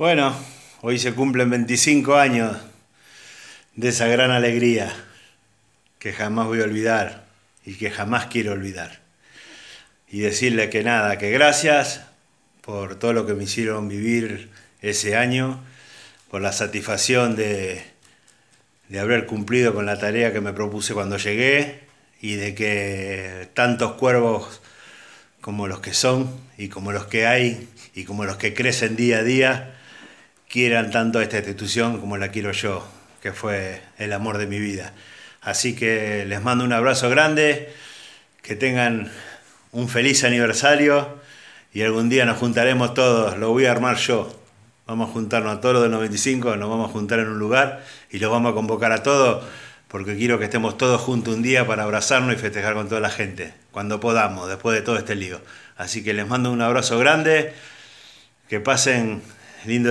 Bueno, hoy se cumplen 25 años de esa gran alegría que jamás voy a olvidar y que jamás quiero olvidar. Y decirle que nada, que gracias por todo lo que me hicieron vivir ese año, por la satisfacción de, de haber cumplido con la tarea que me propuse cuando llegué y de que tantos cuervos como los que son y como los que hay y como los que crecen día a día, quieran tanto esta institución como la quiero yo, que fue el amor de mi vida. Así que les mando un abrazo grande, que tengan un feliz aniversario y algún día nos juntaremos todos, lo voy a armar yo. Vamos a juntarnos a todos los del 95, nos vamos a juntar en un lugar y los vamos a convocar a todos porque quiero que estemos todos juntos un día para abrazarnos y festejar con toda la gente, cuando podamos, después de todo este lío. Así que les mando un abrazo grande, que pasen lindo.